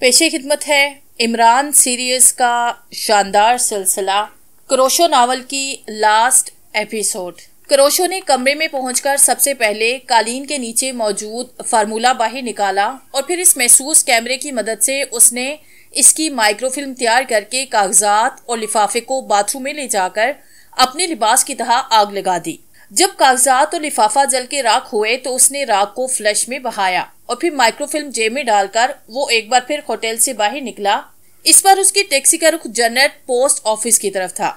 पेशे खिदमत है इमरान सीरीज़ का शानदार सिलसिला क्रोशो नावल की लास्ट एपिसोड क्रोशो ने कमरे में पहुंचकर सबसे पहले कालीन के नीचे मौजूद फार्मूला बाहर निकाला और फिर इस महसूस कैमरे की मदद से उसने इसकी माइक्रोफिल्म तैयार करके कागजात और लिफाफे को बाथरूम में ले जाकर अपने लिबास की तरह आग लगा दी जब कागजात और लिफाफा जल के राख हुए तो उसने राख को फ्लश में बहाया और फिर माइक्रोफिल्म जेब में डालकर वो एक बार फिर होटल से बाहर निकला इस बार उसकी टैक्सी का रुख जनरल पोस्ट ऑफिस की तरफ था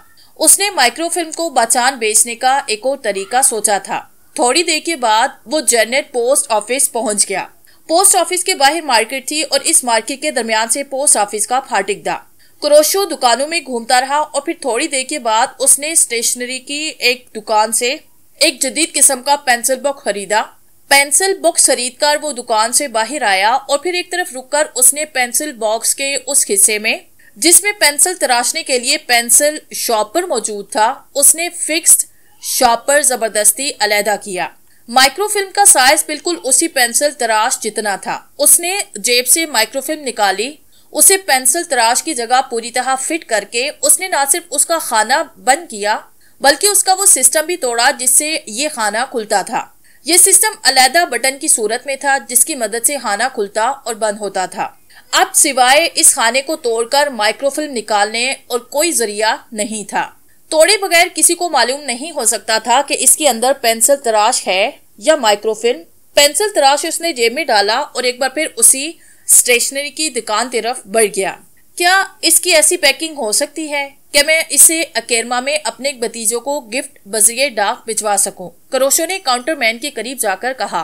उसने माइक्रोफिल्म को बचान बेचने का एक और तरीका सोचा था थोड़ी देर के बाद वो जनरल पोस्ट ऑफिस पहुंच गया पोस्ट ऑफिस के बाहर मार्केट थी और इस मार्केट के दरमियान से पोस्ट ऑफिस का फाटिक था क्रोशो दुकानों में घूमता रहा और फिर थोड़ी देर के बाद उसने स्टेशनरी की एक दुकान से एक जदीद किस्म का पेंसिल बॉक्स खरीदा पेंसिल बॉक्स खरीद कर वो दुकान से बाहर आया और फिर एक तरफ रुक कर उसने पेंसिल बॉक्स के उस हिस्से में जिसमें पेंसिल तराशने के लिए पेंसिल शॉपर मौजूद था उसने फिक्स्ड शॉपर जबरदस्ती अलहदा किया माइक्रोफिल्म का साइज बिल्कुल उसी पेंसिल तराश जितना था उसने जेब से माइक्रोफिल्म निकाली उसे पेंसिल तराश की जगह पूरी तरह फिट करके उसने ना सिर्फ उसका खाना बंद किया बल्कि उसका वो सिस्टम भी तोड़ा जिससे ये खाना खुलता था ये सिस्टम अलहदा बटन की सूरत में था जिसकी मदद से खाना खुलता और बंद होता था अब सिवाय इस खाने को तोड़कर माइक्रोफिल्म निकालने और कोई जरिया नहीं था तोड़े बगैर किसी को मालूम नहीं हो सकता था कि इसके अंदर पेंसिल तराश है या माइक्रोफिल्म पेंसिल तराश उसने जेब में डाला और एक बार फिर उसी स्टेशनरी की दुकान तरफ बढ़ गया क्या इसकी ऐसी पैकिंग हो सकती है कि मैं इसे अकेरमा में अपने भतीजों को गिफ्ट बजरिए डाक भिजवा सकूं। करोशो ने काउंटरमैन के करीब जाकर कहा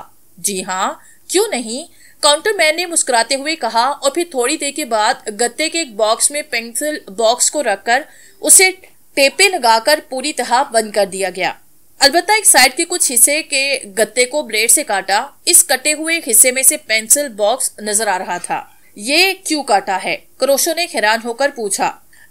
जी हाँ क्यों नहीं काउंटरमैन ने मुस्कुराते हुए कहा और फिर थोड़ी देर के बाद गत्ते के एक बॉक्स में पेंसिल बॉक्स को रखकर उसे टेपे लगाकर पूरी तरह बंद कर दिया गया अलबत्ता एक साइड के कुछ हिस्से के गत्ते को ब्लेड से काटा इस कटे हुए हिस्से में से पेंसिल बॉक्स नजर आ रहा था ये क्यों काटा है क्रोशो ने हैरान होकर पूछा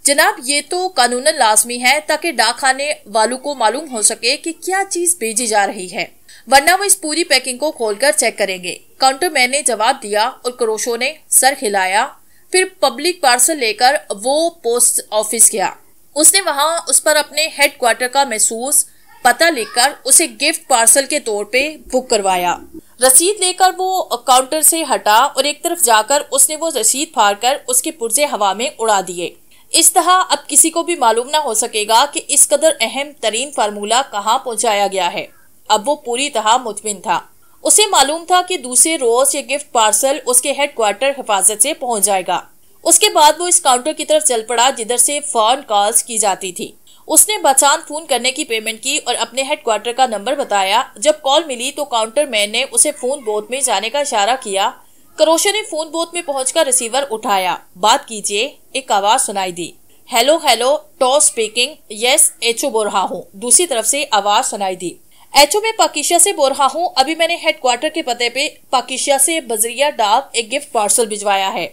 जनाब ये तो कानून लाजमी है ताकि डाक खाने वालों को मालूम हो सके कि क्या चीज भेजी जा रही है वरना वो इस पूरी पैकिंग को खोलकर चेक करेंगे काउंटर मैन ने जवाब दिया और क्रोशो ने सर हिलाया फिर पब्लिक पार्सल लेकर वो पोस्ट ऑफिस गया उसने वहां उस पर अपने हेड क्वार्टर का महसूस पता लिखकर उसे गिफ्ट पार्सल के तौर पे बुक करवाया रसीद लेकर वो काउंटर से हटा और एक तरफ जाकर उसने वो रसीद फाड़ कर उसके पुर्जे हवा में उड़ा दिए इस तरह अब किसी को भी मालूम ना हो सकेगा कि इस कदर अहम तरीन फार्मूला कहाँ पहुँचाया गया है अब वो पूरी तरह मुतमिन था उसे मालूम था कि दूसरे रोज ये गिफ्ट पार्सल उसके हेड क्वार्टर हिफाजत से पहुंच जाएगा उसके बाद वो इस काउंटर की तरफ चल पड़ा जिधर से फोन कॉल्स की जाती थी उसने बचान फोन करने की पेमेंट की और अपने हेड क्वार्टर का नंबर बताया जब कॉल मिली तो काउंटर मैन ने उसे फोन बोथ में जाने का इशारा किया करोशा ने फोन बोथ में पहुंचकर रिसीवर उठाया बात कीजिए एक आवाज सुनाई दी हेलो हेलो टॉ स्पीकिंग यस एचओ बोल रहा हूँ दूसरी तरफ से आवाज सुनाई दी ओ में पाकिशिया से बोल रहा हूँ अभी मैंने हेडक्वार्टर के पते पे पाकिशिया से बजरिया डाक एक गिफ्ट पार्सल भिजवाया है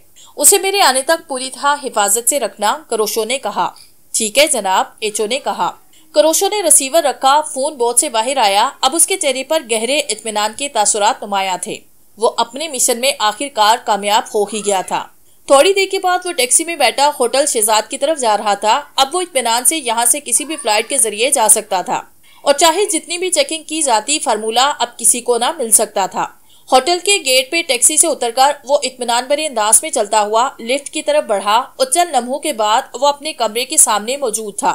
उसे मेरे आने तक पूरी तरह हिफाजत से रखना करोशो ने कहा ठीक है जनाब एच ओ ने कहा करोशो ने रिसीवर रखा फोन बोथ से बाहर आया अब उसके चेहरे पर गहरे इतमान के तासुरात नुमाया थे वो अपने मिशन में आखिरकार कामयाब हो ही गया था थोड़ी देर के बाद वो टैक्सी में बैठा होटल शहजाद की तरफ जा रहा था अब वो इतमान से यहाँ से किसी भी फ्लाइट के जरिए जा सकता था और चाहे जितनी भी चेकिंग की जाती फार्मूला अब किसी को ना मिल सकता था होटल के गेट पे टैक्सी से उतरकर वो इतमान भरे अंदाज में चलता हुआ लिफ्ट की तरफ बढ़ा और चंद लम्हों के बाद वो अपने कमरे के सामने मौजूद था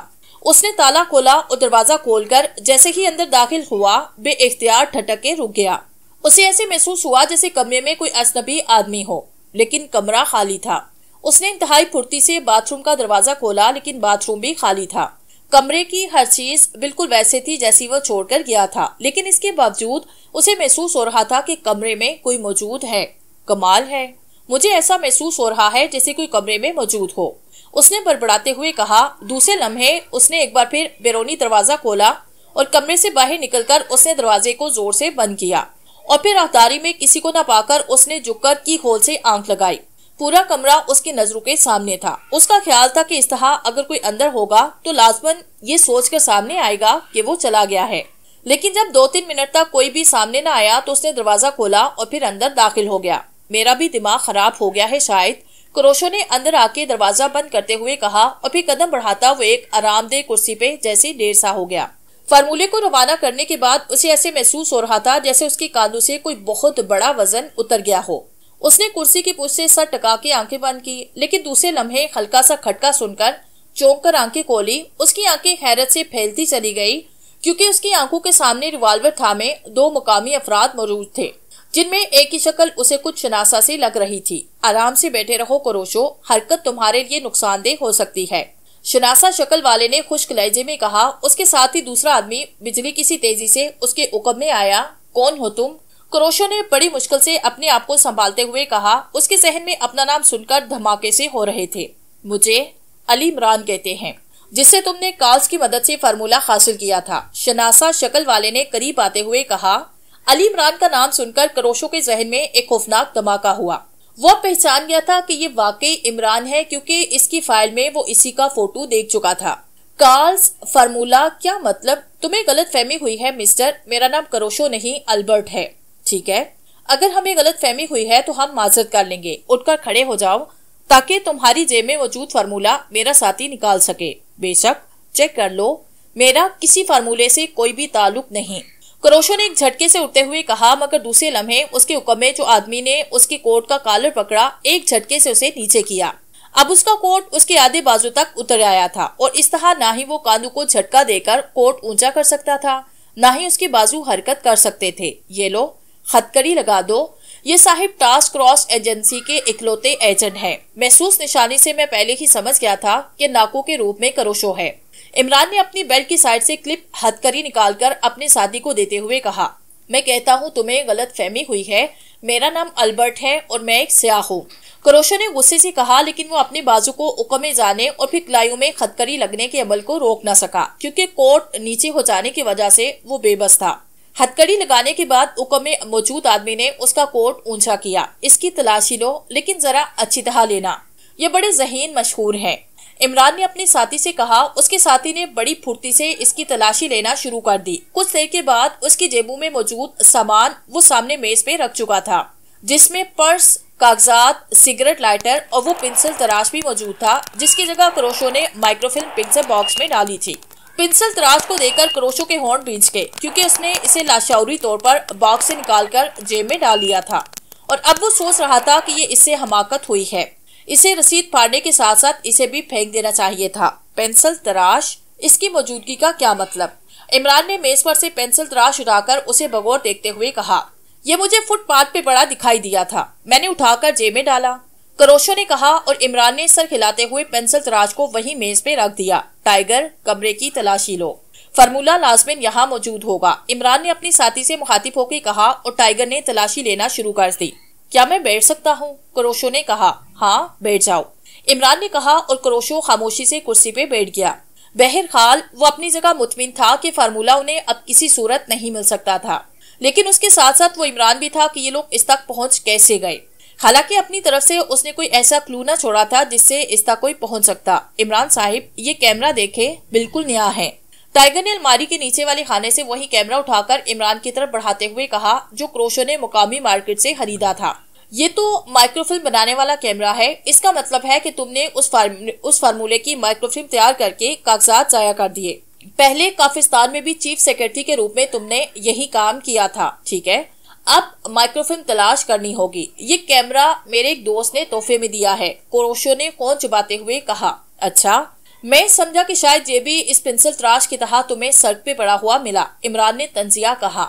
उसने ताला खोला और दरवाजा खोलकर जैसे ही अंदर दाखिल हुआ बे इख्तियार ठटक के रुक गया उसे ऐसे महसूस हुआ जैसे कमरे में कोई अजनबी आदमी हो लेकिन कमरा खाली था उसने इंतहाई फुर्ती से बाथरूम का दरवाजा खोला लेकिन बाथरूम भी खाली था कमरे की हर चीज बिल्कुल वैसे थी जैसी वो छोड़कर गया था लेकिन इसके बावजूद उसे महसूस हो रहा था कि कमरे में कोई मौजूद है कमाल है मुझे ऐसा महसूस हो रहा है जैसे कोई कमरे में मौजूद हो उसने बड़बड़ाते हुए कहा दूसरे लम्हे उसने एक बार फिर बेरोनी दरवाजा खोला और कमरे से बाहर निकलकर उसने दरवाजे को जोर से बंद किया और फिर रहदारी में किसी को न पाकर उसने झुककर की होल से आंख लगाई पूरा कमरा उसकी नजरों के सामने था उसका ख्याल था कि इस तरह अगर कोई अंदर होगा तो लाजमन ये सोच कर सामने आएगा कि वो चला गया है लेकिन जब दो तीन मिनट तक कोई भी सामने न आया तो उसने दरवाजा खोला और फिर अंदर दाखिल हो गया मेरा भी दिमाग खराब हो गया है शायद क्रोशो ने अंदर आके दरवाजा बंद करते हुए कहा और फिर कदम बढ़ाता वो एक आरामदेह कुर्सी पे जैसे डेर सा हो गया फार्मूले को रवाना करने के बाद उसे ऐसे महसूस हो रहा था जैसे उसके कांधों से कोई बहुत बड़ा वजन उतर गया हो उसने कुर्सी की पुछ से सर टका के आंखें बंद की लेकिन दूसरे लम्हे हल्का सा खटका सुनकर चौंक कर आंखें खोली उसकी आंखें हैरत से फैलती चली गई क्योंकि उसकी आंखों के सामने रिवाल्वर थामे दो मुकामी अफराद मौजूद थे जिनमें एक ही शक्ल उसे कुछ शनासा से लग रही थी आराम से बैठे रहो करोशो हरकत तुम्हारे लिए नुकसानदेह हो सकती है शनासा शक्ल वाले ने खुश्क लहजे में कहा उसके साथ ही दूसरा आदमी बिजली किसी तेजी से उसके उकब में आया कौन हो तुम क्रोशो ने बड़ी मुश्किल से अपने आप को संभालते हुए कहा उसके जहन में अपना नाम सुनकर धमाके से हो रहे थे मुझे अली इमरान कहते हैं जिससे तुमने काल्स की मदद से फार्मूला हासिल किया था शनासा शक्ल वाले ने करीब आते हुए कहा अली इमरान का नाम सुनकर क्रोशो के जहन में एक खौफनाक धमाका हुआ वह पहचान गया था कि ये वाकई इमरान है क्योंकि इसकी फाइल में वो इसी का फोटो देख चुका था कार्ल्स फार्मूला क्या मतलब तुम्हें गलत फहमी हुई है मिस्टर मेरा नाम करोशो नहीं अल्बर्ट है ठीक है अगर हमें गलत फहमी हुई है तो हम माजरत कर लेंगे उठकर खड़े हो जाओ ताकि तुम्हारी जेब में मौजूद फार्मूला मेरा साथी निकाल सके बेशक चेक कर लो मेरा किसी फार्मूले से कोई भी ताल्लुक नहीं करोशो ने एक झटके से उठते हुए कहा मगर दूसरे लम्हे उसके हुक्म में जो आदमी ने उसके कोट का कालर पकड़ा एक झटके से उसे नीचे किया अब उसका कोट उसके आधे बाजू तक उतर आया था और इस तरह ना ही वो कानू को झटका देकर कोट ऊंचा कर सकता था ना ही उसके बाजू हरकत कर सकते थे ये लो खतकरी लगा दो ये साहिब टास्क क्रॉस एजेंसी के इकलौते एजेंट हैं। महसूस निशानी से मैं पहले ही समझ गया था कि नाकू के रूप में करोशो है इमरान ने अपनी बेल्ट की साइड से क्लिप हथकरी निकालकर अपने साथी को देते हुए कहा मैं कहता हूँ तुम्हें गलत फहमी हुई है मेरा नाम अल्बर्ट है और मैं एक स्याह हूँ करोशो ने गुस्से से कहा लेकिन वो अपने बाजू को उकमे जाने और फिर क्लाइयों में खतकरी लगने के अमल को रोक न सका क्योंकि कोट नीचे हो जाने की वजह से वो बेबस था हथकड़ी लगाने के बाद उकम में मौजूद आदमी ने उसका कोट ऊंचा किया इसकी तलाशी लो लेकिन जरा अच्छी तरह लेना ये बड़े जहीन मशहूर हैं इमरान ने अपने साथी से कहा उसके साथी ने बड़ी फुर्ती से इसकी तलाशी लेना शुरू कर दी कुछ देर के बाद उसकी जेबू में मौजूद सामान वो सामने मेज पे रख चुका था जिसमें पर्स कागजात सिगरेट लाइटर और वो पेंसिल तराश भी मौजूद था जिसकी जगह क्रोशो ने माइक्रोफिल्म पेंसिल बॉक्स में डाली थी पेंसिल तराश को देकर क्रोशो के हॉर्न बींच गए क्योंकि उसने इसे लाशौरी तौर पर बॉक्स से निकालकर जेब में डाल लिया था और अब वो सोच रहा था कि ये इससे हमाकत हुई है इसे रसीद फाड़ने के साथ साथ इसे भी फेंक देना चाहिए था पेंसिल तराश इसकी मौजूदगी का क्या मतलब इमरान ने मेज पर से पेंसिल तराश उठाकर उसे बगौर देखते हुए कहा यह मुझे फुटपाथ पे पड़ा दिखाई दिया था मैंने उठाकर जेब में डाला करोशो ने कहा और इमरान ने सर खिलाते हुए पेंसिल तराश को वही मेज पे रख दिया टाइगर कमरे की तलाशी लो फार्मूला लाजमिन यहाँ मौजूद होगा इमरान ने अपनी साथी से मुखातिब होकर कहा और टाइगर ने तलाशी लेना शुरू कर दी क्या मैं बैठ सकता हूँ क्रोशो ने कहा हाँ बैठ जाओ इमरान ने कहा और क्रोशो खामोशी से कुर्सी पे बैठ गया बहरहाल वो अपनी जगह मुतमिन था कि फार्मूला उन्हें अब किसी सूरत नहीं मिल सकता था लेकिन उसके साथ साथ वो इमरान भी था कि ये लोग इस तक पहुंच कैसे गए हालांकि अपनी तरफ से उसने कोई ऐसा क्लू ना छोड़ा था जिससे इस तक कोई पहुंच सकता इमरान साहिब ये कैमरा देखे बिल्कुल नया है टाइगर ने अलमारी के नीचे वाले खाने से वही कैमरा उठाकर इमरान की तरफ बढ़ाते हुए कहा जो क्रोशो ने मुकामी मार्केट से खरीदा था ये तो माइक्रोफिल्म बनाने वाला कैमरा है इसका मतलब है कि तुमने उस फार्म, उस फार्मूले की माइक्रोफिल्म तैयार करके कागजात जाया कर दिए पहले काफिस्तान में भी चीफ सेक्रेटरी के रूप में तुमने यही काम किया था ठीक है अब माइक्रोफिल्म तलाश करनी होगी ये कैमरा मेरे एक दोस्त ने तोहफे में दिया है क्रोशो ने कौन चुबाते हुए कहा अच्छा मैं समझा कि शायद जेबी इस पेंसिल त्राश की तरह तुम्हें सड़क पे पड़ा हुआ मिला इमरान ने तंजिया कहा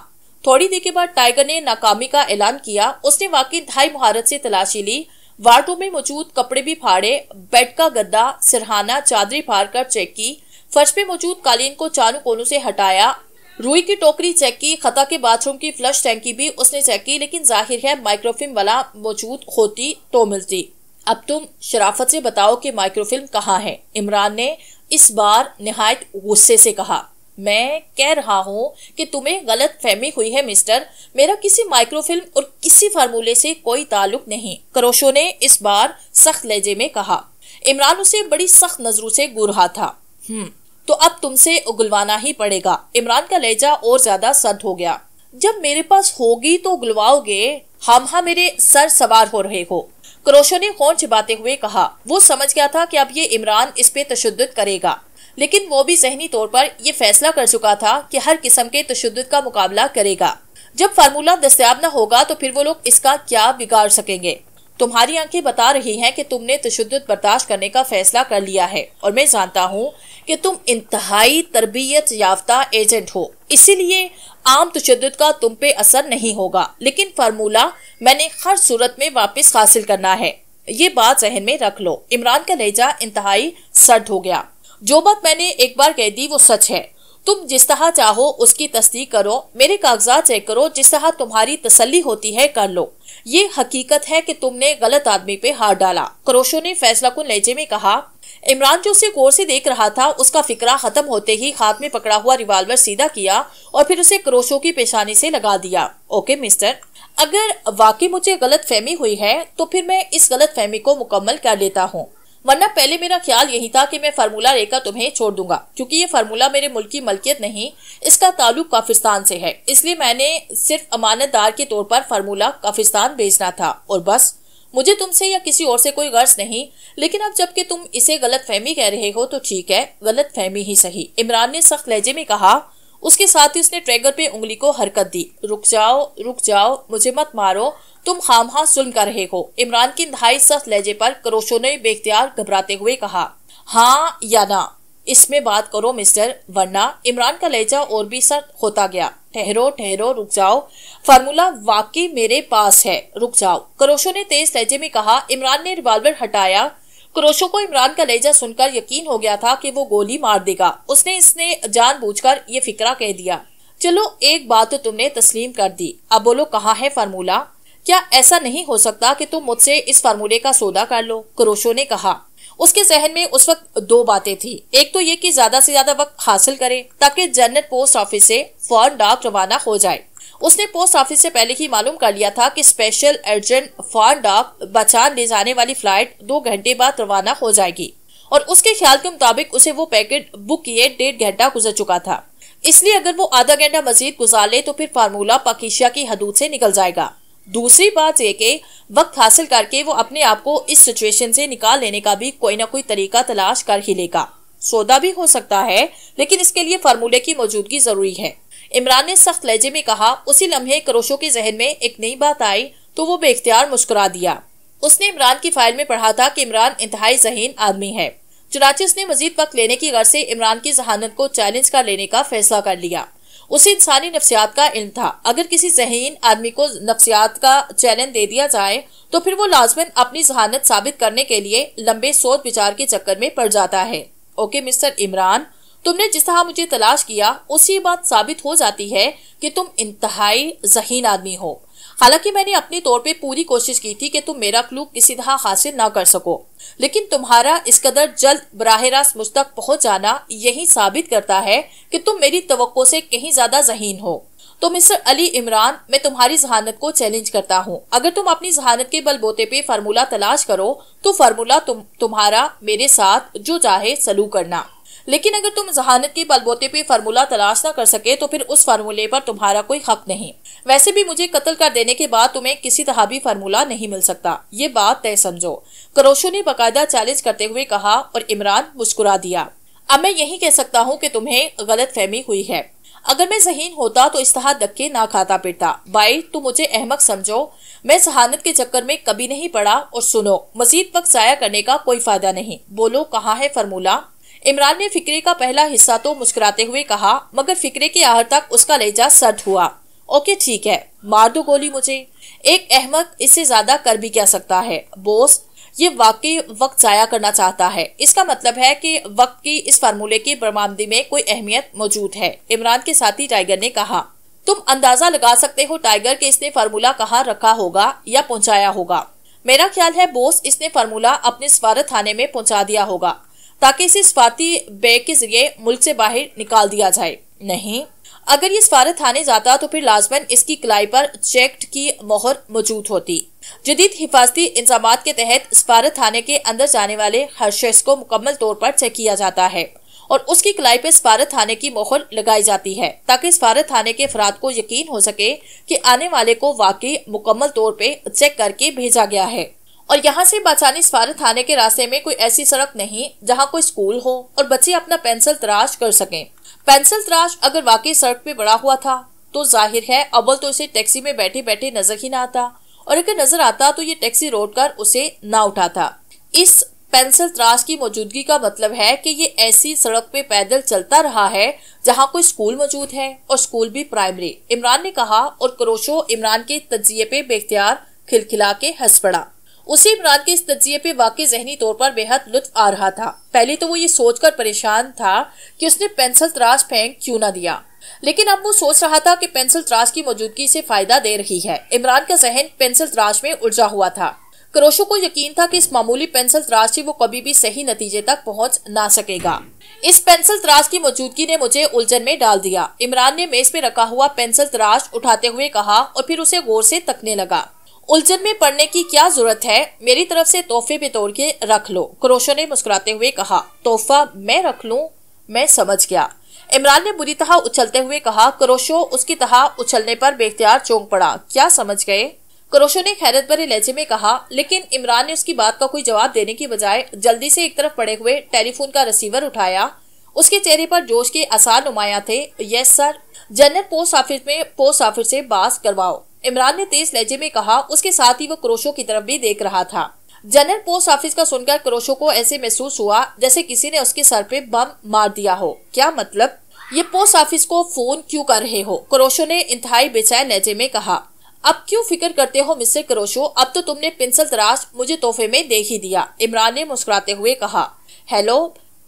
थोड़ी देर के बाद टाइगर ने नाकामी का ऐलान किया उसने वाकई ढाई महारत से तलाशी ली वार्डो में मौजूद कपड़े भी फाड़े बेड का गद्दा सिरहाना चादरी फाड़ कर चेक की फर्श पे मौजूद कालीन को चारों कोनों से हटाया रुई की टोकरी चेक की खता के बाथरूम की फ्लश टैंकी भी उसने चेक की लेकिन जाहिर है माइक्रोफिम वाला मौजूद होती तो मिलती अब तुम शराफत से बताओ कि माइक्रोफिल्म कहाँ है इमरान ने इस बार नहायत गुस्से से कहा मैं कह रहा हूँ कि तुम्हें गलत फहमी हुई है मिस्टर मेरा किसी माइक्रोफिल्म और किसी फार्मूले से कोई ताल्लुक नहीं करोशो ने इस बार सख्त लहजे में कहा इमरान उसे बड़ी सख्त नजरों से गुर रहा था हम्म, तो अब तुमसे उगलवाना ही पड़ेगा इमरान का लहजा और ज्यादा सर्द हो गया जब मेरे पास होगी तो उगलवाओगे हम हा मेरे सर सवार हो रहे हो क्रोशो ने कौन चिबाते हुए कहा वो समझ गया था कि अब ये इमरान इस पे तशद करेगा लेकिन वो भी जहनी तौर पर यह फैसला कर चुका था कि हर किस्म के तशद का मुकाबला करेगा जब फार्मूला दस्तियाब न होगा तो फिर वो लोग इसका क्या बिगाड़ सकेंगे तुम्हारी आंखें बता रही हैं कि तुमने तशद बर्दाश्त करने का फैसला कर लिया है और मैं जानता हूँ कि तुम इंतहाई तरबियत याफ्ता एजेंट हो इसीलिए आम तशद का तुम पे असर नहीं होगा लेकिन फार्मूला मैंने हर सूरत में वापस हासिल करना है ये बात जहन में रख लो इमरान का लहजा इंतहाई सर्द हो गया जो बात मैंने एक बार कह दी वो सच है तुम जिस तरह चाहो उसकी तस्दीक करो मेरे कागजात चेक करो जिस तरह तुम्हारी तसल्ली होती है कर लो ये हकीकत है कि तुमने गलत आदमी पे हार डाला क्रोशो ने फैसला को लहजे में कहा इमरान जो उसे गौर से देख रहा था उसका फिक्रा खत्म होते ही हाथ में पकड़ा हुआ रिवाल्वर सीधा किया और फिर उसे क्रोशो की पेशानी से लगा दिया ओके मिस्टर अगर वाकई मुझे गलत फहमी हुई है तो फिर मैं इस गलत फहमी को मुकम्मल कर लेता हूँ वरना पहले मेरा ख्याल यही था कि मैं फार्मूला लेकर तुम्हें छोड़ दूंगा क्योंकि ये फार्मूला मेरे मुल्क की मलकियत नहीं इसका ताल्लुक काफिस्तान से है इसलिए मैंने सिर्फ अमानतदार के तौर पर फार्मूला काफिस्तान भेजना था और बस मुझे तुमसे या किसी और से कोई गर्ज नहीं लेकिन अब जबकि तुम इसे गलत फहमी कह रहे हो तो ठीक है गलत फहमी ही सही इमरान ने सख्त लहजे में कहा उसके साथ ही उसने ट्रैगर पे उंगली को हरकत दी रुक जाओ रुक जाओ मुझे मत मारो तुम खाम हा जुल्म कर रहे हो इमरान की इंतहाई सख्त लहजे पर करोशो ने बेख्तियार घबराते हुए कहा हाँ या ना इसमें बात करो मिस्टर वरना इमरान का लहजा और भी सख्त होता गया ठहरो ठहरो रुक जाओ फार्मूला वाकई मेरे पास है रुक जाओ करोशो ने तेज लहजे में कहा इमरान ने रिवाल्वर हटाया क्रोशो को इमरान का लहजा सुनकर यकीन हो गया था कि वो गोली मार देगा उसने इसने जान कर ये फिक्रा कह दिया चलो एक बात तो तुमने तस्लीम कर दी अब बोलो कहाँ है फार्मूला क्या ऐसा नहीं हो सकता कि तुम मुझसे इस फार्मूले का सौदा कर लो क्रोशो ने कहा उसके जहन में उस वक्त दो बातें थी एक तो ये कि ज्यादा से ज्यादा वक्त हासिल करे ताकि जनरल पोस्ट ऑफिस से फॉर्म डाक रवाना हो जाए उसने पोस्ट ऑफिस से पहले ही मालूम कर लिया था कि स्पेशल अर्जेंट फॉर्म डाक बचान ले जाने वाली फ्लाइट दो घंटे बाद रवाना हो जाएगी और उसके ख्याल के मुताबिक उसे वो पैकेट बुक किए डेढ़ घंटा गुजर चुका था इसलिए अगर वो आधा घंटा मजीद गुजार ले तो फिर फार्मूला पाकिशिया की हदूद से निकल जाएगा दूसरी बात यह कि वक्त हासिल करके वो अपने आप को इस सिचुएशन से निकाल लेने का भी कोई ना कोई तरीका तलाश कर ही लेगा सौदा भी हो सकता है लेकिन इसके लिए फार्मूले की मौजूदगी जरूरी है इमरान ने सख्त लहजे में कहा उसी लम्हे करोशो के जहन में एक नई बात आई तो वो बेख्तियार मुस्कुरा दिया उसने इमरान की फाइल में पढ़ा था कि इमरान इंतहाई जहीन आदमी है चुनाचे उसने मजीद वक्त लेने की गर्ज से इमरान की जहानत को चैलेंज कर लेने का फैसला कर लिया उसे इंसानी नफ्सियात का इल्म था अगर किसी जहीन आदमी को नफ्सियात का चैलेंज दे दिया जाए तो फिर वो लाजमन अपनी जहानत साबित करने के लिए लंबे सोच विचार के चक्कर में पड़ जाता है ओके मिस्टर इमरान तुमने जिस तरह मुझे तलाश किया उसी बात साबित हो जाती है कि तुम इंतहाई जहीन आदमी हो हालांकि मैंने अपने तौर पे पूरी कोशिश की थी कि तुम मेरा क्लू किसी तरह हासिल ना कर सको लेकिन तुम्हारा इस कदर जल्द बराह रास्त मुझ तक पहुँच जाना यही साबित करता है कि तुम मेरी तो से कहीं ज्यादा जहीन हो तो मिस्टर अली इमरान मैं तुम्हारी जहानत को चैलेंज करता हूँ अगर तुम अपनी जहानत के बलबोते पे फार्मूला तलाश करो तो फार्मूला तुम तुम्हारा मेरे साथ जो चाहे सलू करना लेकिन अगर तुम जहानत के बलबोते पे फार्मूला तलाश ना कर सके तो फिर उस फार्मूले पर तुम्हारा कोई हक नहीं वैसे भी मुझे कत्ल कर देने के बाद तुम्हें किसी तरह भी फार्मूला नहीं मिल सकता ये बात तय समझो करोशो ने बाकायदा चैलेंज करते हुए कहा और इमरान मुस्कुरा दिया अब मैं यही कह सकता हूँ कि तुम्हें गलत फहमी हुई है अगर मैं जहीन होता तो इस तरह धक्के ना खाता पीटता भाई तुम मुझे अहमक समझो मैं सहानत के चक्कर में कभी नहीं पड़ा और सुनो मजीद वक्त जाया करने का कोई फायदा नहीं बोलो कहाँ है फार्मूला इमरान ने फिक्रे का पहला हिस्सा तो मुस्कुराते हुए कहा मगर फिक्रे के आहर तक उसका लहजा सर्द हुआ ओके ठीक है मार दो गोली मुझे एक अहमद इससे ज्यादा कर भी क्या सकता है बोस ये वाकई वक्त ज़ाया करना चाहता है इसका मतलब है कि वक्त की इस फार्मूले की बरामदी में कोई अहमियत मौजूद है इमरान के साथी टाइगर ने कहा तुम अंदाजा लगा सकते हो टाइगर के इसने फार्मूला कहाँ रखा होगा या पहुँचाया होगा मेरा ख्याल है बोस इसने फार्मूला अपने सफारत थाने में पहुँचा दिया होगा ताकि इसे स्वाति बैग के जरिए मुल्क से बाहर निकाल दिया जाए नहीं अगर ये सफारत थाने जाता तो फिर लाजमन इसकी कलाई पर चेक की मोहर मौजूद होती जदीद हिफाजती इंजाम के तहत सफारत थाने के अंदर जाने वाले हर शख्स को मुकम्मल तौर पर चेक किया जाता है और उसकी कलाई पर सफारत थाने की मोहर लगाई जाती है ताकि सफारत थाने के अफराद को यकीन हो सके कि आने वाले को वाकई मुकम्मल तौर पर चेक करके भेजा गया है और यहाँ से बासानी सफारत थाने के रास्ते में कोई ऐसी सड़क नहीं जहाँ कोई स्कूल हो और बच्चे अपना पेंसिल तराश कर सकें पेंसिल त्राश अगर वाकई सड़क पे बड़ा हुआ था तो जाहिर है अव्वल तो उसे टैक्सी में बैठे बैठे नजर ही ना आता और अगर नजर आता तो ये टैक्सी रोड कर उसे ना उठाता इस पेंसिल त्राश की मौजूदगी का मतलब है कि ये ऐसी सड़क पे पैदल चलता रहा है जहां कोई स्कूल मौजूद है और स्कूल भी प्राइमरी इमरान ने कहा और क्रोशो इमरान के तजिये पे बेख्तियार खिलखिला के हंस पड़ा उसी इमरान के इस तजिए पे वाकई जहनी तौर पर बेहद लुत्फ आ रहा था पहले तो वो ये सोचकर परेशान था कि उसने पेंसिल त्राश फेंक क्यों ना दिया लेकिन अब वो सोच रहा था कि पेंसिल त्रास की मौजूदगी से फायदा दे रही है इमरान का जहन पेंसिल त्राश में उलझा हुआ था क्रोशो को यकीन था कि इस मामूली पेंसिल त्रास से वो कभी भी सही नतीजे तक पहुंच ना सकेगा इस पेंसिल त्रास की मौजूदगी ने मुझे उलझन में डाल दिया इमरान ने मेज पे रखा हुआ पेंसिल त्रास उठाते हुए कहा और फिर उसे गौर से तकने लगा उलझन में पड़ने की क्या जरूरत है मेरी तरफ से तोहफे बितोड़ के रख लो क्रोशो ने मुस्कुराते हुए कहा तोहफा मैं रख लू मैं समझ गया इमरान ने बुरी तरह उछलते हुए कहा क्रोशो उसकी तरह उछलने पर बेख्तियार चौंक पड़ा क्या समझ गए क्रोशो ने खैरत भरे लहजे में कहा लेकिन इमरान ने उसकी बात का कोई जवाब देने की बजाय जल्दी से एक तरफ पड़े हुए टेलीफोन का रिसीवर उठाया उसके चेहरे पर जोश के आसार नुमाया थे yes sir general post office में पोस्ट ऑफिस से बात करवाओ इमरान ने तेज लहजे में कहा उसके साथ ही वो क्रोशो की तरफ भी देख रहा था जनरल पोस्ट ऑफिस का सुनकर क्रोशो को ऐसे महसूस हुआ जैसे किसी ने उसके सर पे बम मार दिया हो क्या मतलब ये पोस्ट ऑफिस को फोन क्यों कर रहे हो क्रोशो ने इंतहाई बेचैन लहजे में कहा अब क्यों फिक्र करते हो मिस्टर क्रोशो अब तो तुमने पेंसिल तराश मुझे तोहफे में दे ही दिया इमरान ने मुस्कुराते हुए कहा hello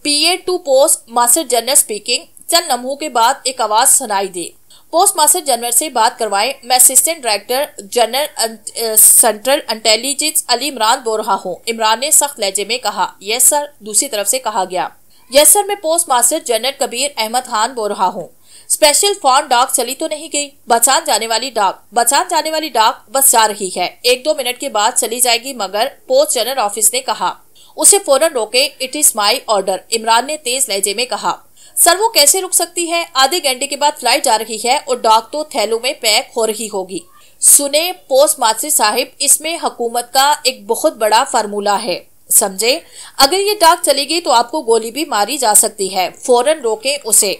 PA to post master general speaking चल लम्हों के बाद एक आवाज सुनाई दी पोस्ट मास्टर जनरल से बात करवाए मैं assistant director general central intelligence Ali Imran बोल रहा हूँ इमरान ने सख्त लहजे में कहा यस सर दूसरी तरफ से कहा गया यस सर मैं post master general Kabir Ahmad Khan बोल रहा हूँ स्पेशल फॉर्न डाक चली तो नहीं गई बचान जाने वाली डाक बचान जाने वाली डाक बस जा रही है एक दो मिनट के बाद चली जाएगी मगर पोस्ट जनरल ऑफिस ने कहा उसे फौरन रोके it is my order Imran ने तेज लहजे में कहा सर वो कैसे रुक सकती है आधे घंटे के बाद फ्लाइट जा रही है और डाक तो थैलों में पैक हो रही होगी सुने पोस्ट मास्टर साहिब इसमें हकूमत का एक बहुत बड़ा फार्मूला है समझे अगर ये डाक चली गई तो आपको गोली भी मारी जा सकती है फौरन रोके उसे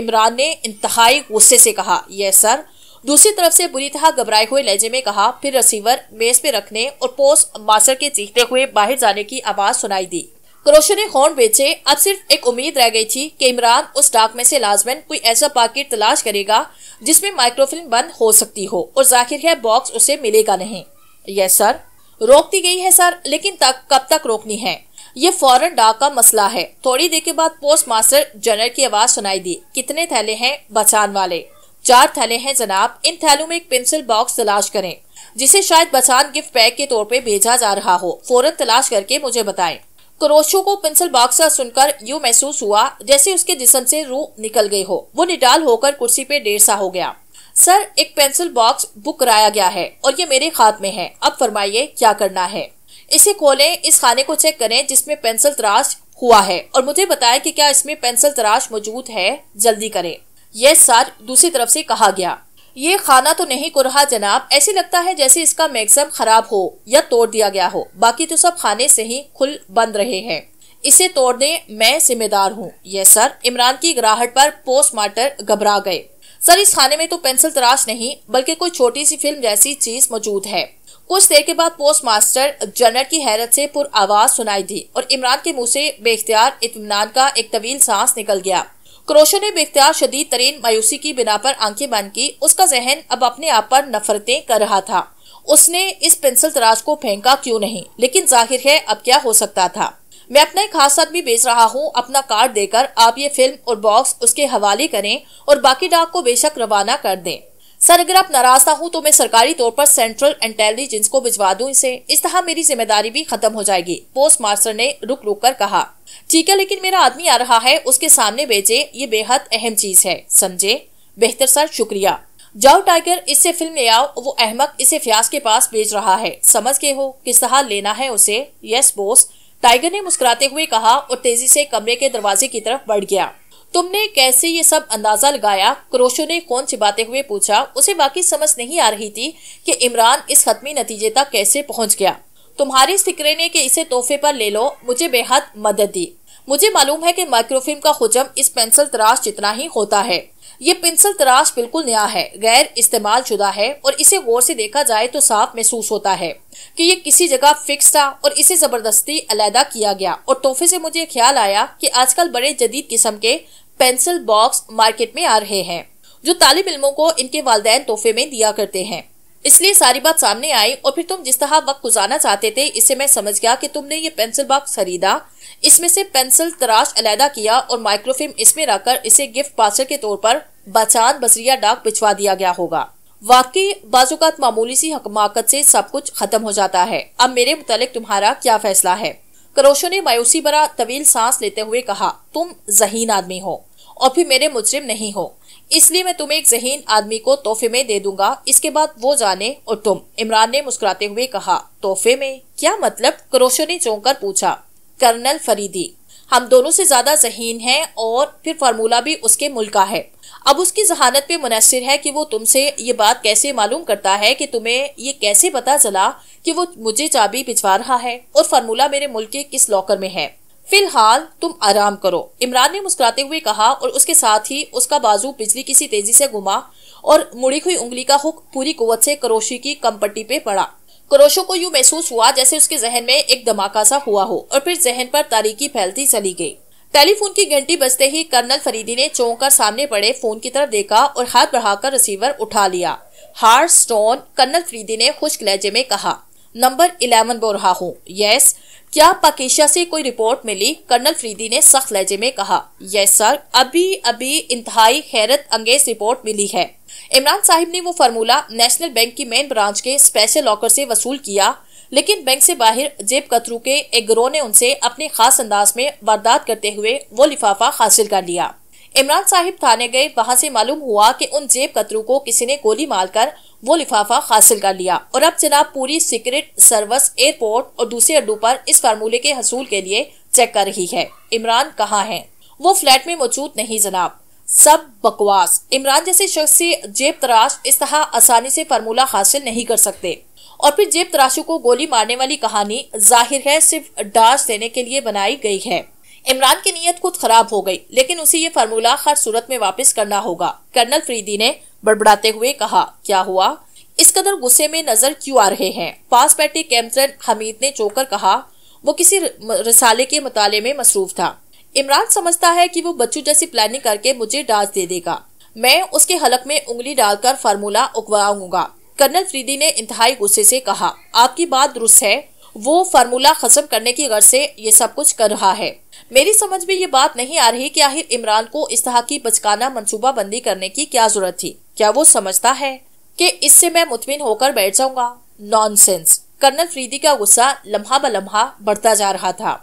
इमरान ने इंतहाई गुस्से से कहा यह सर दूसरी तरफ से बुरी तरह घबराए हुए लहजे में कहा फिर रिसीवर मेज पे रखने और पोस्ट मास्टर के चीखते हुए बाहर जाने की आवाज सुनाई दी क्रोशे ने हॉर्न बेचे अब सिर्फ एक उम्मीद रह गई थी कि इमरान उस डाक में से लाजमन कोई ऐसा पैकेट तलाश करेगा जिसमें माइक्रोफिल्म बंद हो सकती हो और जाहिर है बॉक्स उसे मिलेगा नहीं ये सर रोक दी गई है सर लेकिन तक कब तक रोकनी है ये फौरन डाक का मसला है थोड़ी देर के बाद पोस्ट मास्टर जनरल की आवाज सुनाई दी कितने थैले हैं बचान वाले चार थैले हैं जनाब इन थैलों में एक पेंसिल बॉक्स तलाश करें जिसे शायद बचान गिफ्ट पैक के तौर पे भेजा जा रहा हो फौरन तलाश करके मुझे बताएं क्रोशो को पेंसिल बॉक्स का सुनकर यू महसूस हुआ जैसे उसके जिसम से रूह निकल गई हो वो निटाल होकर कुर्सी पे डेढ़ सा हो गया सर एक पेंसिल बॉक्स बुक कराया गया है और ये मेरे हाथ में है अब फरमाइए क्या करना है इसे खोलें इस खाने को चेक करें जिसमें पेंसिल तराश हुआ है और मुझे बताएं कि क्या इसमें पेंसिल तराश मौजूद है जल्दी करें यह सर दूसरी तरफ से कहा गया ये खाना तो नहीं कुरहा जनाब ऐसे लगता है जैसे इसका मैगजम खराब हो या तोड़ दिया गया हो बाकी तो सब खाने से ही खुल बंद रहे हैं इसे तोड़ने मैं जिम्मेदार हूँ ये सर इमरान की ग्राहट पर पोस्टमार्टर घबरा गए सर इस खाने में तो पेंसिल तराश नहीं बल्कि कोई छोटी सी फिल्म जैसी चीज मौजूद है कुछ देर के बाद पोस्ट मास्टर जनरल की हैरत से पुर आवाज सुनाई दी और इमरान के मुंह से बेख्तियार इतमान का एक तवील सांस निकल गया क्रोशो ने बेख्तियार शदीद तरीन मायूसी की बिना पर आंखें बंद की उसका जहन अब अपने आप पर नफरतें कर रहा था उसने इस पेंसिल तराज को फेंका क्यों नहीं लेकिन जाहिर है अब क्या हो सकता था मैं अपना एक खास आदमी बेच रहा हूँ अपना कार्ड देकर आप ये फिल्म और बॉक्स उसके हवाले करें और बाकी डाक को बेशक रवाना कर दें सर अगर आप नाराज ना हो तो मैं सरकारी तौर पर सेंट्रल इंटेलिजेंस को भिजवा दूं इसे इस तरह मेरी जिम्मेदारी भी खत्म हो जाएगी पोस्ट मास्टर ने रुक रुक कर कहा ठीक है लेकिन मेरा आदमी आ रहा है उसके सामने भेजे ये बेहद अहम चीज है समझे बेहतर सर शुक्रिया जाओ टाइगर इससे फिल्म ले आओ वो अहमक इसे फ्यास के पास भेज रहा है समझ के हो किस तरह लेना है उसे यस बोस टाइगर ने मुस्कुराते हुए कहा और तेजी से कमरे के दरवाजे की तरफ बढ़ गया तुमने कैसे ये सब अंदाजा लगाया क्रोशो ने कौन बातें हुए पूछा उसे बाकी समझ नहीं आ रही थी कि इमरान इस खत्मी नतीजे तक कैसे पहुंच गया तुम्हारी फिक्रे ने कि इसे तोहफे पर ले लो मुझे बेहद मदद दी मुझे मालूम है कि माइक्रोफिल्म का हजम इस पेंसिल तराश जितना ही होता है ये पेंसिल तराश बिल्कुल नया है गैर इस्तेमाल शुदा है और इसे गौर से देखा जाए तो साफ महसूस होता है कि ये किसी जगह फिक्स था और इसे जबरदस्ती अलहदा किया गया और तोहफे से मुझे ख्याल आया कि आजकल बड़े जदीद किस्म के पेंसिल बॉक्स मार्केट में आ रहे हैं जो तालब इलमों को इनके वालदेन तोहफे में दिया करते हैं इसलिए सारी बात सामने आई और फिर तुम जिस तरह वक्त गुजारना चाहते थे इसे मैं समझ गया कि तुमने ये पेंसिल बॉक्स खरीदा इसमें से पेंसिल तराश अलहदा किया और माइक्रोफिल्म इसमें रखकर इसे गिफ्ट पार्सल के तौर पर बचान बसरिया डाक बिछवा दिया गया होगा वाकई बाजुकात मामूली सी हकमाकत से सब कुछ खत्म हो जाता है अब मेरे मुतालिक तुम्हारा क्या फैसला है करोशो ने मायूसी भरा तवील सांस लेते हुए कहा तुम जहीन आदमी हो और फिर मेरे मुजरिम नहीं हो इसलिए मैं तुम्हें एक जहीन आदमी को तोहफे में दे दूंगा इसके बाद वो जाने और तुम इमरान ने मुस्कुराते हुए कहा तोहफे में क्या मतलब करोशो ने चौंक कर पूछा कर्नल फरीदी हम दोनों से ज्यादा जहीन हैं और फिर फार्मूला भी उसके मुल्क का है अब उसकी जहानत पे मुनसर है कि वो तुमसे ये बात कैसे मालूम करता है कि तुम्हें ये कैसे पता चला कि वो मुझे चाबी भिजवा रहा है और फार्मूला मेरे मुल्क के किस लॉकर में है फिलहाल तुम आराम करो इमरान ने मुस्कुराते हुए कहा और उसके साथ ही उसका बाजू बिजली किसी तेजी से घुमा और मुड़ी हुई उंगली का हुक पूरी कुत से करोशी की कम पट्टी पे पड़ा करोशो को यूं महसूस हुआ जैसे उसके जहन में एक धमाका सा हुआ हो और फिर जहन पर तारीकी फैलती चली गई टेलीफोन की घंटी बजते ही कर्नल फरीदी ने चौंक कर सामने पड़े फोन की तरफ देखा और हाथ बढ़ाकर रिसीवर उठा लिया हार्ड स्टोन कर्नल फरीदी ने खुश्क लहजे में कहा नंबर इलेवन बोल रहा हूँ यस क्या पाकिस्तान से कोई रिपोर्ट मिली कर्नल फरीदी ने सख्त लहजे में कहा यस सर अभी अभी इंतहाई हैरत अंगेज रिपोर्ट मिली है इमरान साहिब ने वो फार्मूला नेशनल बैंक की मेन ब्रांच के स्पेशल लॉकर से वसूल किया लेकिन बैंक से बाहर जेब कतरू के एक ग्रोह ने उनसे अपने खास अंदाज में वारदात करते हुए वो लिफाफा हासिल कर लिया इमरान साहिब थाने गए वहाँ से मालूम हुआ कि उन जेब कतरू को किसी ने गोली मारकर वो लिफाफा हासिल कर लिया और अब जनाब पूरी सीक्रेट सर्विस एयरपोर्ट और दूसरे अड्डों पर इस फार्मूले के हसूल के लिए चेक कर रही है इमरान कहाँ है वो फ्लैट में मौजूद नहीं जनाब सब बकवास इमरान जैसे शख्स से जेब तराश इस तरह आसानी से फार्मूला हासिल नहीं कर सकते और फिर जेब तराशू को गोली मारने वाली कहानी जाहिर है सिर्फ डांस देने के लिए बनाई गई है इमरान की नीयत खुद खराब हो गई लेकिन उसे ये फार्मूला हर सूरत में वापस करना होगा कर्नल फ्रीदी ने बड़बड़ाते हुए कहा क्या हुआ इस कदर गुस्से में नजर क्यों आ रहे हैं पास बैठे कैमरन हमीद ने चौकर कहा वो किसी रिसाले के मुताले में मसरूफ था इमरान समझता है कि वो बच्चों जैसी प्लानिंग करके मुझे डांस दे देगा मैं उसके हलक में उंगली डालकर फार्मूला उगवाऊंगा कर्नल फ्रीदी ने इंतहाई गुस्से से कहा आपकी बात दुरुस्त है वो फार्मूला खत्म करने की गर्ज से ये सब कुछ कर रहा है मेरी समझ में ये बात नहीं आ रही कि आखिर इमरान को इस तरह की बचकाना मनसूबा बंदी करने की क्या जरूरत थी क्या वो समझता है कि इससे मैं मुतमिन होकर बैठ जाऊंगा नॉन कर्नल फ्रीदी का गुस्सा लम्हा ब लम्हा बढ़ता जा रहा था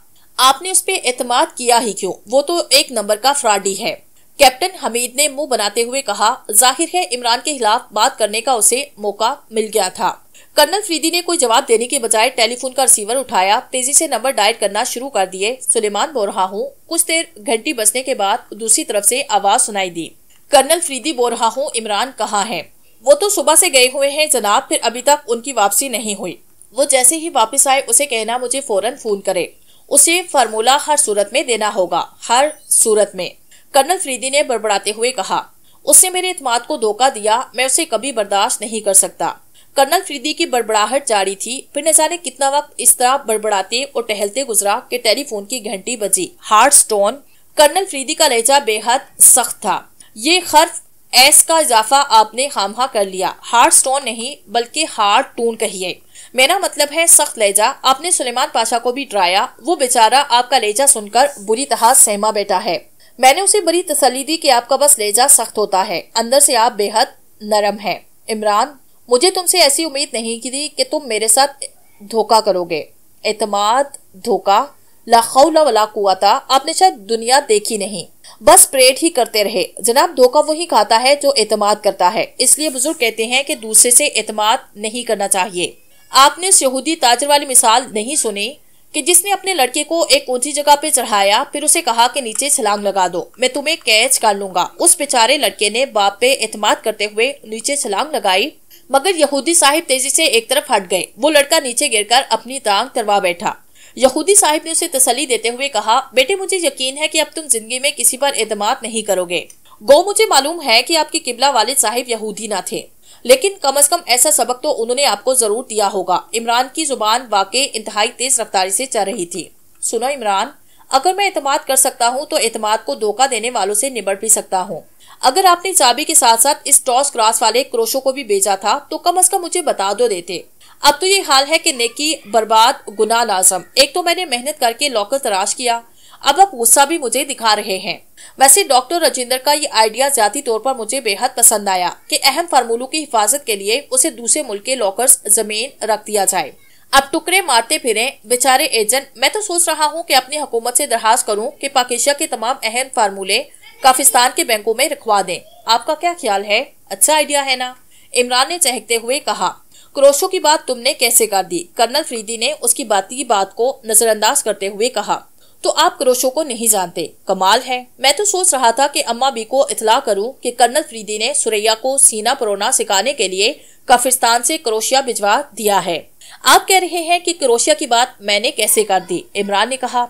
आपने उस पर एतम किया ही क्यों वो तो एक नंबर का फ्रॉडी है कैप्टन हमीद ने मुंह बनाते हुए कहा जाहिर है इमरान के खिलाफ बात करने का उसे मौका मिल गया था कर्नल फ्रीदी ने कोई जवाब देने के बजाय टेलीफोन का रिसीवर उठाया तेजी से नंबर डायल करना शुरू कर दिए सुलेमान बोल रहा हूँ कुछ देर घंटी बजने के बाद दूसरी तरफ से आवाज सुनाई दी कर्नल फ्रीदी बोल रहा हूँ इमरान कहाँ है वो तो सुबह से गए हुए हैं जनाब फिर अभी तक उनकी वापसी नहीं हुई वो जैसे ही वापस आए उसे कहना मुझे फौरन फोन करे उसे फार्मूला हर सूरत में देना होगा हर सूरत में कर्नल फ्रीदी ने बड़बड़ाते हुए कहा उसने मेरे इतमाद को धोखा दिया मैं उसे कभी बर्दाश्त नहीं कर सकता कर्नल फ्रीदी की बड़बड़ाहट जारी थी फिर न जाने कितना वक्त इस तरह बड़बड़ाते और टहलते गुजरा के टेलीफोन की घंटी बजी हार्ड स्टोन कर्नल फ्रीदी का लहजा बेहद सख्त था ये खर्फ एस का इजाफा आपने खामहा कर लिया हार्ड स्टोन नहीं बल्कि हार्ड टून कहिए मेरा मतलब है सख्त लहजा आपने सुलेमान पाशा को भी डराया वो बेचारा आपका लहजा सुनकर बुरी तरह सहमा बैठा है मैंने उसे बड़ी तसली दी कि आपका बस लेजा सख्त होता है अंदर से आप बेहद नरम हैं इमरान मुझे तुमसे ऐसी उम्मीद नहीं की थी कि तुम मेरे साथ धोखा करोगे एतमाद धोखा लाखौला कुआ था आपने शायद दुनिया देखी नहीं बस प्रेड ही करते रहे जनाब धोखा वही खाता है जो एतमाद करता है इसलिए बुजुर्ग कहते हैं कि दूसरे से एतमाद नहीं करना चाहिए आपने यहूदी ताजर वाली मिसाल नहीं सुनी कि जिसने अपने लड़के को एक ऊंची जगह पे चढ़ाया फिर उसे कहा कि नीचे छलांग लगा दो मैं तुम्हें कैच कर लूंगा उस बेचारे लड़के ने बाप पे एतमाद करते हुए नीचे छलांग लगाई मगर यहूदी साहिब तेजी से एक तरफ हट गए वो लड़का नीचे गिरकर अपनी टांग तरवा बैठा यहूदी साहिब ने उसे तसली देते हुए कहा बेटे मुझे यकीन है की अब तुम जिंदगी में किसी पर एतमाद नहीं करोगे गो मुझे मालूम है की आपके किबला वालिद साहिब यहूदी ना थे लेकिन कम अज कम ऐसा सबक तो उन्होंने आपको जरूर दिया होगा इमरान की जुबान वाकई इंतहाई तेज रफ्तारी से चल रही थी सुनो इमरान अगर मैं एतमाद कर सकता हूँ तो एतमाद को धोखा देने वालों से निबट भी सकता हूँ अगर आपने चाबी के साथ साथ इस टॉस ग्रास वाले क्रोशो को भी भेजा था तो कम अज कम मुझे बता दो देते अब तो ये हाल है कि नेकी बर्बाद गुना लाजम एक तो मैंने मेहनत करके लॉकर तराश किया अब अब गुस्सा भी मुझे दिखा रहे हैं वैसे डॉक्टर राजेंद्र का ये आइडिया जाती तौर पर मुझे बेहद पसंद आया कि अहम फार्मूलों की हिफाजत के लिए उसे दूसरे मुल्क के लॉकर्स जमीन रख दिया जाए अब टुकड़े मारते फिरे बेचारे एजेंट मैं तो सोच रहा हूँ की अपनी हुकूमत ऐसी दरखास्त करूँ की पाकिस्तान के तमाम अहम फार्मूले काफिस्तान के बैंकों में रखवा दें आपका क्या ख्याल है अच्छा आइडिया है ना इमरान ने चहकते हुए कहा क्रोशो की बात तुमने कैसे कर दी कर्नल फ्रीदी ने उसकी बात की बात को नजरअंदाज करते हुए कहा तो आप क्रोशो को नहीं जानते कमाल है मैं तो सोच रहा था कि अम्मा बी को इतला करूं कि कर्नल फ्रीदी ने सुरैया को सीना परोना सिखाने के लिए कफिस्तान से क्रोशिया भिजवा दिया है आप कह रहे हैं कि क्रोशिया की बात मैंने कैसे कर दी इमरान ने कहा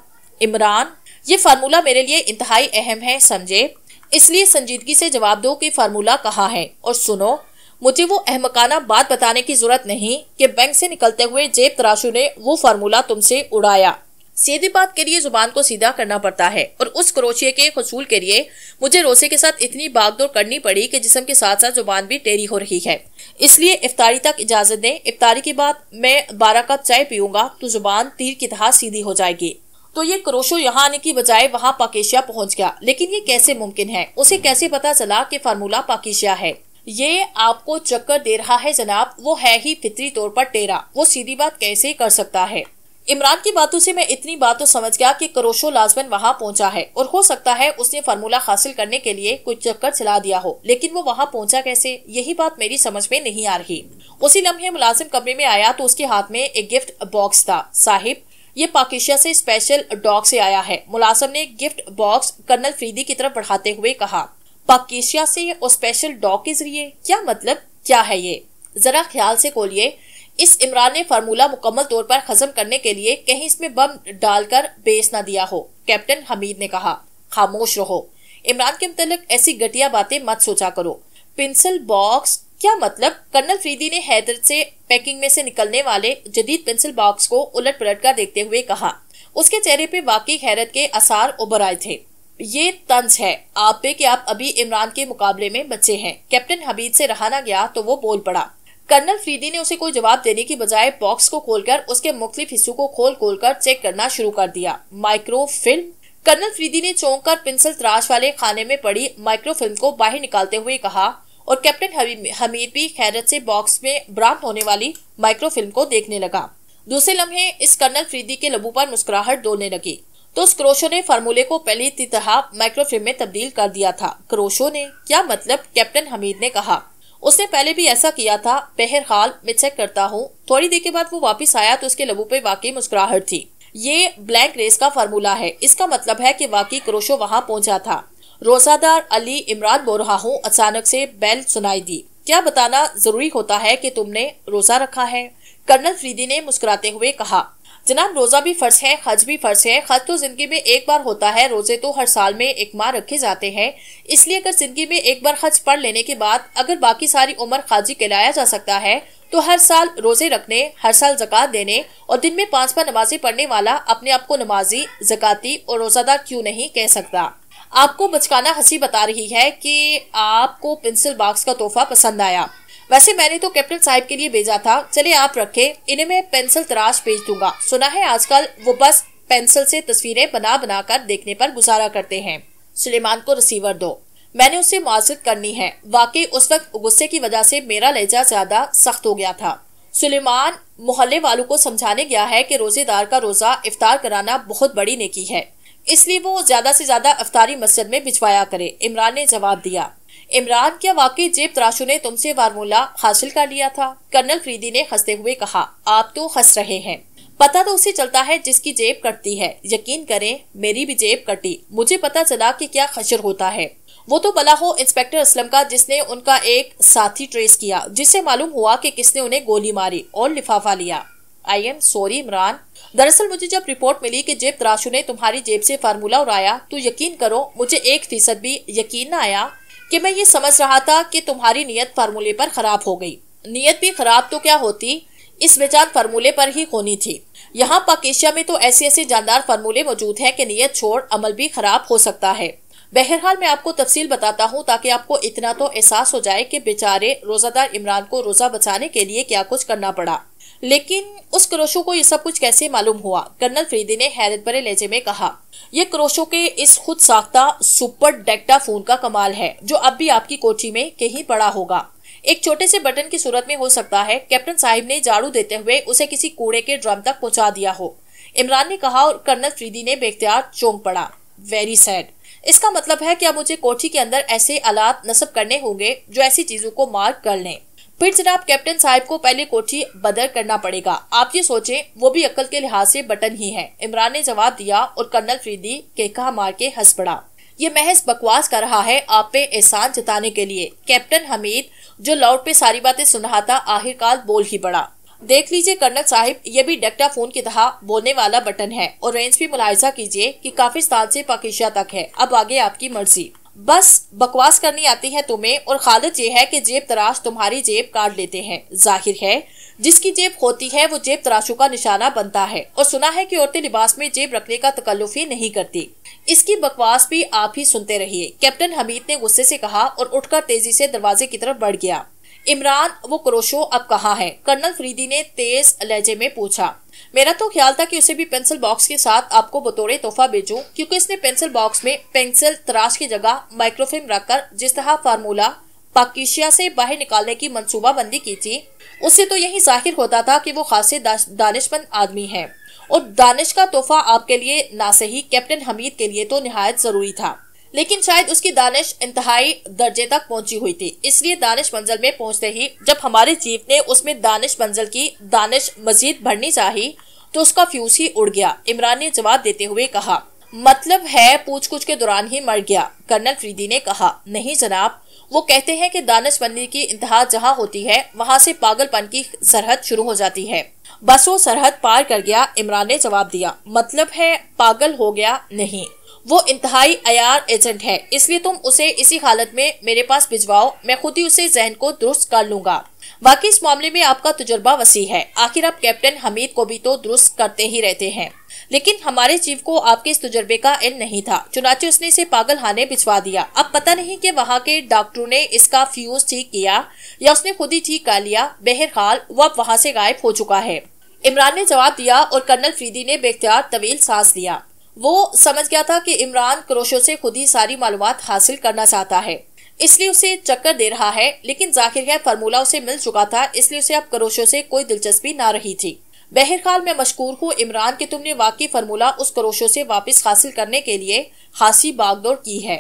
इमरान ये फार्मूला मेरे लिए इंतहाई अहम है समझे इसलिए संजीदगी से जवाब दो कि फार्मूला कहाँ है और सुनो मुझे वो अहमकाना बात बताने की जरूरत नहीं कि बैंक से निकलते हुए जेब तराशू ने वो फार्मूला तुमसे उड़ाया सीधी बात के लिए जुबान को सीधा करना पड़ता है और उस क्रोशिये के हसूल के लिए मुझे रोसे के साथ इतनी भागदौड़ करनी पड़ी कि जिसम के साथ साथ जुबान भी टेरी हो रही है इसलिए इफ्तारी तक इजाजत दें इफ्तारी के बाद मैं बारह कप चाय पीऊंगा तो जुबान तीर की तरह सीधी हो जाएगी तो ये क्रोशो यहाँ आने की बजाय वहाँ पाकिशिया पहुँच गया लेकिन ये कैसे मुमकिन है उसे कैसे पता चला की फार्मूला पाकिशिया है ये आपको चक्कर दे रहा है जनाब वो है ही फितरी तौर पर टेरा वो सीधी बात कैसे कर सकता है इमरान की बातों से मैं इतनी बात तो समझ गया कि करोशो लाजमन वहाँ पहुँचा है और हो सकता है उसने फार्मूला हासिल करने के लिए कुछ चक्कर चला दिया हो लेकिन वो वहाँ पहुँचा कैसे यही बात मेरी समझ में नहीं आ रही उसी लम्हे मुलाजिम कमरे में आया तो उसके हाथ में एक गिफ्ट बॉक्स था साहिब ये पाकिस्तान से स्पेशल डॉग से आया है मुलाजिम ने गिफ्ट बॉक्स कर्नल फ्रीदी की तरफ बढ़ाते हुए कहा पाकिस्तान से और स्पेशल डॉग के जरिए क्या मतलब क्या है ये जरा ख्याल से खोलिए इस इमरान ने फार्मूला मुकम्मल तौर पर खत्म करने के लिए कहीं इसमें बम डालकर बेच न दिया हो कैप्टन हमीद ने कहा खामोश रहो इमरान के मुतालिक ऐसी घटिया बातें मत सोचा करो पेंसिल बॉक्स क्या मतलब कर्नल फ्रीदी ने हैदर से पैकिंग में से निकलने वाले जदीद पेंसिल बॉक्स को उलट पलट कर देखते हुए कहा उसके चेहरे पे वाकई हैरत के आसार उभर आए थे ये तंज है आप पे कि आप अभी इमरान के मुकाबले में बच्चे हैं कैप्टन हमीद से रहा ना गया तो वो बोल पड़ा कर्नल फ्रीदी ने उसे कोई जवाब देने की बजाय बॉक्स को खोलकर उसके मुख्तलिफ हिस्सों को खोल खोल कर चेक करना शुरू कर दिया माइक्रो फिल्म कर्नल फ्रीदी ने चौंक कर पेंसिल तराश वाले खाने में पड़ी माइक्रो फिल्म को बाहर निकालते हुए कहा और कैप्टन हमीर भी खैरत से बॉक्स में बरामद होने वाली माइक्रो फिल्म को देखने लगा दूसरे लम्हे इस कर्नल फ्रीदी के लबू पर मुस्कुराहट दौड़ने लगी तो उस क्रोशो ने फार्मूले को पहले की तरह माइक्रोफिल्म में तब्दील कर दिया था क्रोशो ने क्या मतलब कैप्टन हमीद ने कहा उसने पहले भी ऐसा किया था बहरहाल मैं चेक करता हूँ थोड़ी देर के बाद वो वापस आया तो उसके लबू पे वाकई मुस्कुराहट थी ये ब्लैंक रेस का फार्मूला है इसका मतलब है कि वाकई क्रोशो वहाँ पहुँचा था रोजादार अली इमरान बोल रहा हूँ अचानक से बेल सुनाई दी क्या बताना जरूरी होता है कि तुमने रोजा रखा है कर्नल फ्रीदी ने मुस्कुराते हुए कहा जनाब रोज़ा भी फ़र्ज है हज भी फ़र्ज है हज तो ज़िंदगी में एक बार होता है रोज़े तो हर साल में एक माह रखे जाते हैं इसलिए अगर ज़िंदगी में एक बार हज पढ़ लेने के बाद अगर बाकी सारी उम्र खाजी कहलाया जा सकता है तो हर साल रोज़े रखने हर साल जक़ात देने और दिन में पाँच बार नमाजें पढ़ने वाला अपने आप को नमाजी जक़ाती और रोज़ादार क्यों नहीं कह सकता आपको बचकाना हंसी बता रही है कि आपको पेंसिल बॉक्स का तोहफा पसंद आया वैसे मैंने तो कैप्टन साहब के लिए भेजा था चले आप रखे इन्हें मैं पेंसिल तराश भेज दूंगा सुना है आजकल वो बस पेंसिल से तस्वीरें बना बना कर देखने पर गुजारा करते हैं सुलेमान को रिसीवर दो मैंने उसे मुआजत करनी है वाकई उस वक्त गुस्से की वजह से मेरा लहजा ज्यादा सख्त हो गया था सुलेमान मोहल्ले वालों को समझाने गया है कि रोजेदार का रोजा इफ्तार कराना बहुत बड़ी नेकी है इसलिए वो ज्यादा से ज्यादा अफतारी मस्जिद में भिजवाया करे इमरान ने जवाब दिया इमरान क्या वाकई जेब तराशू ने तुमसे फार्मूला हासिल कर लिया था कर्नल फ्रीदी ने हंसते हुए कहा आप तो हंस रहे हैं पता तो उसे चलता है जिसकी जेब कटती है यकीन करें मेरी भी जेब कटी मुझे पता चला कि क्या खशर होता है वो तो बला हो इंस्पेक्टर असलम का जिसने उनका एक साथी ट्रेस किया जिससे मालूम हुआ कि किसने उन्हें गोली मारी और लिफाफा लिया आई एम सॉरी इमरान दरअसल मुझे जब रिपोर्ट मिली कि जेब तराशू ने तुम्हारी जेब से फार्मूला उड़ाया तो यकीन करो मुझे एक फीसद भी यकीन न आया कि मैं ये समझ रहा था कि तुम्हारी नीयत फार्मूले पर खराब हो गई नियत भी खराब तो क्या होती इस बेचार फार्मूले पर ही होनी थी यहाँ पाकिस्तान में तो ऐसे ऐसे जानदार फार्मूले मौजूद है कि नीयत छोड़ अमल भी खराब हो सकता है बहरहाल मैं आपको तफसील बताता हूँ ताकि आपको इतना तो एहसास हो जाए कि बेचारे रोजादार इमरान को रोजा बचाने के लिए क्या कुछ करना पड़ा लेकिन उस क्रोशो को ये सब कुछ कैसे मालूम हुआ कर्नल फ्रीदी ने हैरत भरे लहजे में कहा यह क्रोशो के इस खुद साख्ता सुपर डेक्टा फोन का कमाल है जो अब भी आपकी कोठी में कहीं पड़ा होगा एक छोटे से बटन की सूरत में हो सकता है कैप्टन साहिब ने झाड़ू देते हुए उसे किसी कूड़े के ड्रम तक पहुंचा दिया हो इमरान ने कहा और कर्नल फ्रीदी ने बेख्तियार चौंक पड़ा वेरी सैड इसका मतलब है कि अब मुझे कोठी के अंदर ऐसे आलात नस्ब करने होंगे जो ऐसी चीजों को मार्क कर लें फिर जनाब कैप्टन साहब को पहले कोठी बदर करना पड़ेगा आप ये सोचे वो भी अक्ल के लिहाज से बटन ही है इमरान ने जवाब दिया और कर्नल फ्रीदी केका मार के हंस पड़ा ये महज बकवास कर रहा है आप पे एहसान जताने के लिए कैप्टन हमीद जो लाउड पे सारी बातें सुन रहा था आखिरकार बोल ही पड़ा देख लीजिए कर्नल साहिब ये भी डेक्टा फोन की तरह बोलने वाला बटन है और रेंज भी मुलायजा कीजिए कि साल से पाकिस्तान तक है अब आगे आपकी मर्जी बस बकवास करनी आती है तुम्हें और खालिद ये है कि जेब तराश तुम्हारी जेब काट लेते हैं जाहिर है जिसकी जेब होती है वो जेब तराशों का निशाना बनता है और सुना है कि औरतें लिबास में जेब रखने का तकल्लुफ ही नहीं करती इसकी बकवास भी आप ही सुनते रहिए कैप्टन हमीद ने गुस्से से कहा और उठकर तेजी से दरवाजे की तरफ बढ़ गया इमरान वो क्रोशो अब कहाँ है कर्नल फ्रीदी ने तेज लहजे में पूछा मेरा तो ख्याल था कि उसे भी पेंसिल बॉक्स के साथ आपको बतौरे तोहफा भेजू क्योंकि इसने पेंसिल बॉक्स में पेंसिल तराश की जगह माइक्रोफिल्म रखकर जिस तरह फार्मूला पाकिशिया से बाहर निकालने की मनसूबाबंदी की थी उससे तो यही जाहिर होता था कि वो खासे दानिशमंद आदमी है और दानिश का तोहफा आपके लिए ना सही कैप्टन हमीद के लिए तो नहायत जरूरी था लेकिन शायद उसकी दानिश इंतहाई दर्जे तक पहुंची हुई थी इसलिए दानिश मंजिल में पहुंचते ही जब हमारे जीप ने उसमें दानिश मंजिल की दानिश मजीद भरनी चाहिए तो उसका फ्यूज ही उड़ गया इमरान ने जवाब देते हुए कहा मतलब है पूछ कुछ के दौरान ही मर गया कर्नल फ्रीदी ने कहा नहीं जनाब वो कहते हैं कि बनने की इंतहा जहाँ होती है वहाँ से पागलपन की सरहद शुरू हो जाती है बस वो सरहद पार कर गया इमरान ने जवाब दिया मतलब है पागल हो गया नहीं वो इंतहाई अयार एजेंट है इसलिए तुम उसे इसी हालत में मेरे पास भिजवाओ मैं खुद ही उसे जहन को दुरुस्त कर लूंगा बाकी इस मामले में आपका तजुर्बा वसी है आखिर आप कैप्टन हमीद को भी तो दुरुस्त करते ही रहते हैं लेकिन हमारे चीफ को आपके इस तजुर्बे का इन नहीं था चुनाचे उसने इसे पागल हाने भिजवा दिया अब पता नहीं कि वहाँ के डॉक्टरों ने इसका फ्यूज ठीक किया या उसने खुद ही ठीक कर लिया बहरहाल वो अब वहाँ से गायब हो चुका है इमरान ने जवाब दिया और कर्नल फ्रीदी ने बेख्तियार तवील सांस लिया वो समझ गया था कि इमरान क्रोशो से खुद ही सारी मालूम हासिल करना चाहता है इसलिए उसे चक्कर दे रहा है लेकिन जाकिर यह फार्मूला उसे मिल चुका था इसलिए उसे अब क्रोशो से कोई दिलचस्पी ना रही थी बहरहाल मैं मशकूर हूँ इमरान के तुमने वाकई फार्मूला उस क्रोशो से वापस हासिल करने के लिए खासी बागदौड़ की है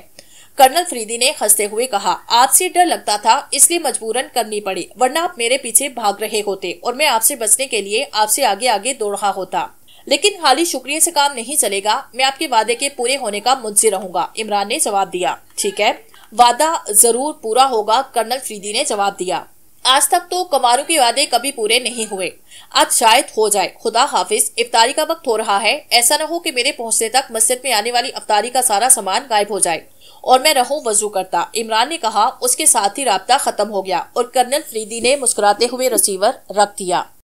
कर्नल फरीदी ने हंसते हुए कहा आपसे डर लगता था इसलिए मजबूरन करनी पड़ी वरना आप मेरे पीछे भाग रहे होते और मैं आपसे बचने के लिए आपसे आगे आगे दौड़ रहा होता लेकिन खाली शुक्रिया से काम नहीं चलेगा मैं आपके वादे के पूरे होने का मुंजिर रहूंगा इमरान ने जवाब दिया ठीक है वादा जरूर पूरा होगा कर्नल फ्रीदी ने जवाब दिया आज तक तो कमारों के वादे कभी पूरे नहीं हुए आज शायद हो जाए खुदा हाफिज इफ्तारी का वक्त हो रहा है ऐसा ना हो कि मेरे पहुंचने तक मस्जिद में आने वाली अफतारी का सारा सामान गायब हो जाए और मैं रहूं वजू करता इमरान ने कहा उसके साथ ही रहा खत्म हो गया और कर्नल फ्रीदी ने मुस्कुराते हुए रिसीवर रख दिया